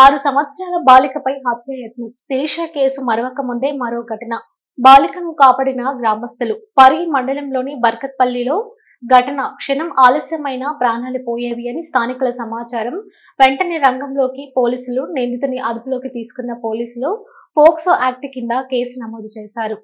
ఆరు సంవత్సరాల బాలికపై హత్యాయత్నం శిరీష కేసు మరవక ముందే మరో ఘటన బాలికను కాపాడిన గ్రామస్తులు పరి మండలంలోని బర్కత్పల్లిలో ఘటన క్షణం ఆలస్యమైన ప్రాణాలు పోయేవి అని స్థానికుల సమాచారం వెంటనే రంగంలోకి పోలీసులు నిందితుని అదుపులోకి తీసుకున్న పోలీసులు పోక్సో యాక్ట్ కింద కేసు నమోదు చేశారు